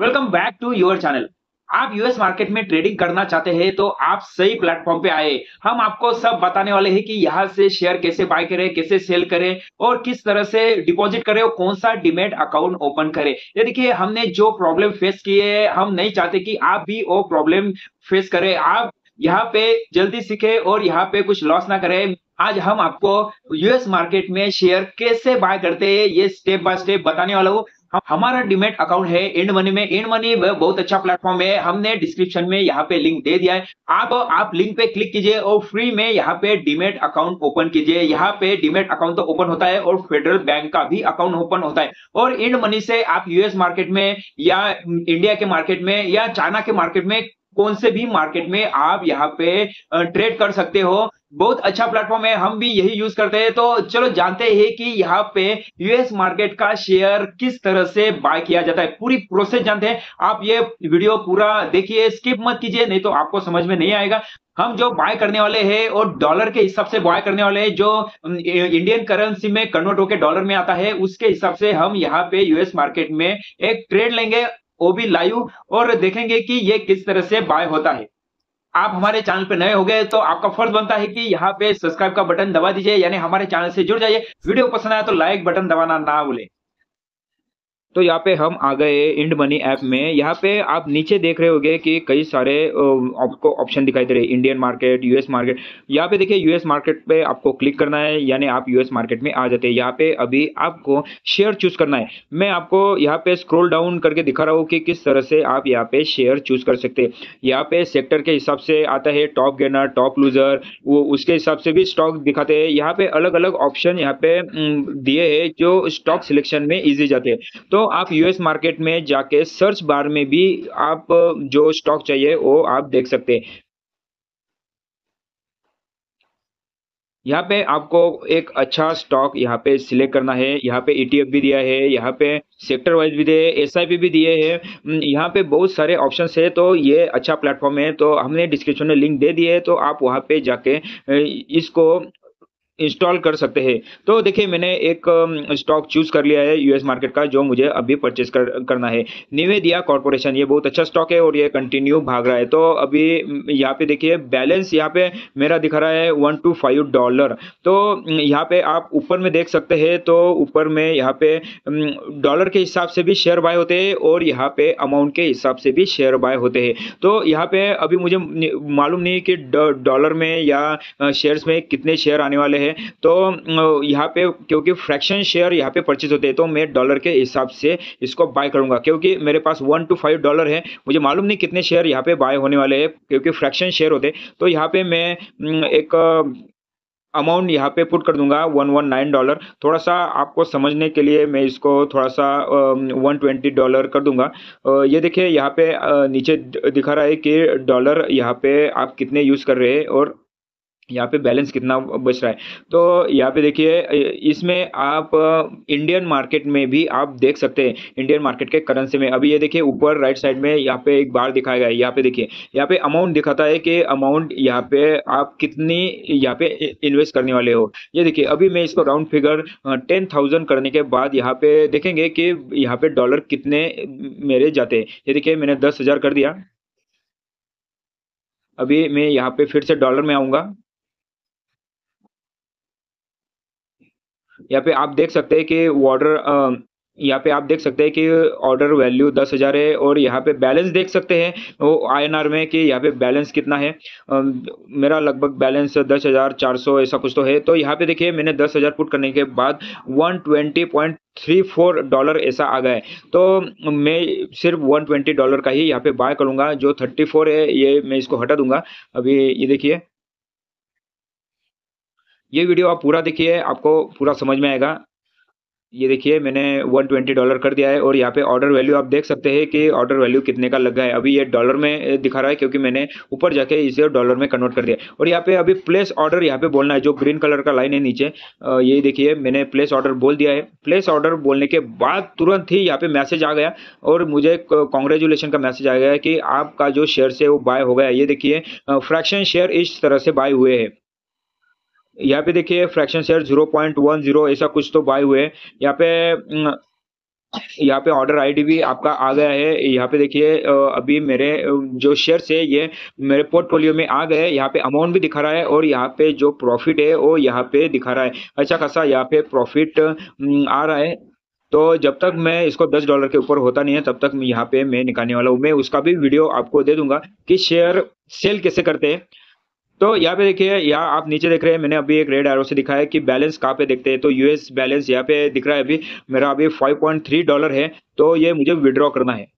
welcome back to your channel आप US market में trading करना चाहते हैं तो आप सही प्लेटफॉर्म पे आए हम आपको सब बताने वाले हैं कि यहाँ से शेयर कैसे बाय करें कैसे सेल करें और किस तरह से डिपॉजिट करें और कौन सा डिमेट अकाउंट ओपन करें ये देखिए हमने जो प्रॉब्लम फेस की है हम नहीं चाहते कि आप भी वो प्रॉब्लम फेस करें आप यहाँ पे जल्दी सीखे और यहाँ पे कुछ लॉस ना करें आज हम आपको यूएस मार्केट में शेयर कैसे बाय करते हैं ये स्टेप बाय स्टेप बताने वाला हूँ हाँ, हमारा डिमेट अकाउंट है एंड मनी में एंड मनी बहुत अच्छा प्लेटफॉर्म है हमने डिस्क्रिप्शन में यहाँ पे लिंक दे दिया है आप आप लिंक पे क्लिक कीजिए और फ्री में यहाँ पे डिमेट अकाउंट ओपन कीजिए यहाँ पे डिमेट अकाउंट तो ओपन होता है और फेडरल बैंक का भी अकाउंट ओपन होता है और एंड मनी से आप यूएस मार्केट में या इंडिया के मार्केट में या चाइना के मार्केट में कौन से भी मार्केट में आप यहाँ पे ट्रेड कर सकते हो बहुत अच्छा प्लेटफॉर्म है हम भी यही यूज करते हैं तो चलो जानते हैं कि यहाँ पे यूएस मार्केट का शेयर किस तरह से बाय किया जाता है पूरी प्रोसेस जानते हैं आप ये वीडियो पूरा देखिए स्किप मत कीजिए नहीं तो आपको समझ में नहीं आएगा हम जो बाय करने वाले हैं और डॉलर के हिसाब से बाय करने वाले हैं जो इंडियन करेंसी में कन्वर्ट होकर डॉलर में आता है उसके हिसाब से हम यहाँ पे यूएस मार्केट में एक ट्रेड लेंगे ओबी लाइव और देखेंगे कि ये किस तरह से बाय होता है आप हमारे चैनल पर नए हो गए तो आपका फर्ज बनता है कि यहाँ पे सब्सक्राइब का बटन दबा दीजिए यानी हमारे चैनल से जुड़ जाइए वीडियो पसंद आया तो लाइक बटन दबाना ना भूलें तो यहाँ पे हम आ गए इंड मनी ऐप में यहाँ पे आप नीचे देख रहे होंगे कि कई सारे आपको ऑप्शन दिखाई दे रहे हैं इंडियन मार्केट यूएस मार्केट यहाँ पे देखिए यूएस मार्केट पे आपको क्लिक करना है यानी आप यूएस मार्केट में आ जाते हैं यहाँ पे अभी आपको शेयर चूज करना है मैं आपको यहाँ पे स्क्रोल डाउन करके दिखा रहा हूँ कि किस तरह से आप यहाँ पे शेयर चूज कर सकते हैं यहाँ पे सेक्टर के हिसाब से आता है टॉप गेनर टॉप लूजर वो उसके हिसाब से भी स्टॉक दिखाते हैं यहाँ पे अलग अलग ऑप्शन यहाँ पे दिए है जो स्टॉक सिलेक्शन में ईजी जाते हैं तो दोस्तों आप यूएस मार्केट में जाके सर्च बार में भी आप जो स्टॉक चाहिए वो आप देख सकते हैं यहाँ पे आपको एक अच्छा स्टॉक यहाँ पे सिलेक्ट करना है यहाँ पे ईटीएफ e भी दिया है यहाँ पे सेक्टर वाइज भी दिए एसआईपी भी दिए है यहाँ पे बहुत सारे ऑप्शन है तो ये अच्छा प्लेटफॉर्म है तो हमने डिस्क्रिप्शन में लिंक दे दिए है तो आप वहाँ पे जाके इसको इंस्टॉल कर सकते हैं तो देखिए मैंने एक स्टॉक चूज कर लिया है यूएस मार्केट का जो मुझे अभी परचेज कर, करना है निवेदिया कॉर्पोरेशन ये बहुत अच्छा स्टॉक है और ये कंटिन्यू भाग रहा है तो अभी यहाँ पे देखिए बैलेंस यहाँ पे मेरा दिखा रहा है वन टू फाइव डॉलर तो यहाँ पे आप ऊपर में देख सकते हैं तो ऊपर में यहाँ पे डॉलर के हिसाब से भी शेयर बाय होते हैं और यहाँ पे अमाउंट के हिसाब से भी शेयर बाय होते हैं तो यहाँ पे अभी मुझे मालूम नहीं कि डॉलर में या शेयर्स में कितने शेयर आने वाले हैं हैं तो यहाँ पे क्योंकि फ्रैक्शन शेयर यहाँ पे परचेज होते हैं तो मैं डॉलर के हिसाब से इसको बाय करूँगा क्योंकि मेरे पास वन टू फाइव डॉलर है मुझे मालूम नहीं कितने शेयर यहाँ पे बाय होने वाले हैं क्योंकि फ्रैक्शन शेयर होते तो यहाँ पे मैं एक अमाउंट यहाँ पे पुट कर दूंगा वन वन नाइन डॉलर थोड़ा सा आपको समझने के लिए मैं इसको थोड़ा सा वन ट्वेंटी डॉलर कर दूंगा ये देखिए यहाँ पे नीचे दिखा रहा है कि डॉलर यहाँ पे आप कितने यूज़ कर रहे हैं और यहाँ पे बैलेंस कितना बच रहा है तो यहाँ पे देखिए इसमें आप इंडियन मार्केट में भी आप देख सकते हैं इंडियन मार्केट के करेंसी में अभी ये देखिए ऊपर राइट साइड में यहाँ पे एक बार दिखाया गया है यहाँ पे देखिए यहाँ पे अमाउंट दिखाता है कि अमाउंट यहाँ पे आप कितनी यहाँ पे इन्वेस्ट करने वाले हो ये देखिए अभी मैं इसको राउंड फिगर टेन थाउजेंड करने के बाद यहाँ पे देखेंगे कि यहाँ पे डॉलर कितने मेरे जाते हैं ये देखिए मैंने दस हज़ार कर दिया अभी मैं यहाँ पे फिर से डॉलर में आऊँगा यहाँ पे आप देख सकते हैं कि ऑर्डर यहाँ पे आप देख सकते हैं कि ऑर्डर वैल्यू दस हज़ार है और यहाँ पे बैलेंस देख सकते हैं वो आईएनआर में कि यहाँ पे बैलेंस कितना है आ, मेरा लगभग बैलेंस दस हज़ार चार सौ ऐसा कुछ तो है तो यहाँ पे देखिए मैंने दस हज़ार पुट करने के बाद one twenty point three four dollar ऐसा आ गया है तो मैं सिर्फ वन ट्वेंटी डॉलर का ही यहाँ पे बाय करूँगा जो थर्टी फोर है ये मैं इसको हटा दूंगा अभी ये देखिए ये वीडियो आप पूरा देखिए आपको पूरा समझ में आएगा ये देखिए मैंने 120 डॉलर कर दिया है और यहाँ पे ऑर्डर वैल्यू आप देख सकते हैं कि ऑर्डर वैल्यू कितने का लगा है अभी ये डॉलर में दिखा रहा है क्योंकि मैंने ऊपर जाके इसे डॉलर में कन्वर्ट कर दिया और यहाँ पे अभी प्लेस ऑर्डर यहाँ पे बोलना है जो ग्रीन कलर का लाइन है नीचे ये देखिए मैंने प्लेस ऑर्डर बोल दिया है प्लेस ऑर्डर बोलने के बाद तुरंत ही यहाँ पे मैसेज आ गया और मुझे कॉन्ग्रेचुलेसन का मैसेज आ गया कि आपका जो शेयर से वो बाय हो गया ये देखिए फ्रैक्शन शेयर इस तरह से बाय हुए है यहाँ पे देखिए fraction share zero point one zero ऐसा कुछ तो बाय हुए यहाँ पे हम्म, यहाँ पे ऑर्डर आईडी भी आपका आ गया है यहाँ पे देखिए अभी मेरे जो शेयर है ये मेरे पोर्टफोलियो में आ गए यहाँ पे अमाउंट भी दिखा रहा है और यहाँ पे जो प्रॉफिट है वो यहाँ पे दिखा रहा है अच्छा खासा यहाँ पे प्रॉफिट हम्म, आ रहा है तो जब तक मैं इसको दस डॉलर के ऊपर होता नहीं है तब तक यहाँ पे मैं निकालने वाला हूँ मैं उसका भी वीडियो आपको दे दूंगा कि शेयर सेल कैसे करते हैं तो यहाँ पे देखिए यहाँ आप नीचे देख रहे हैं मैंने अभी एक रेड एरो से दिखाया कि बैलेंस कहाँ पे देखते हैं तो यूएस बैलेंस यहाँ पे दिख रहा है अभी मेरा अभी 5.3 डॉलर है तो ये मुझे विड्रॉ करना है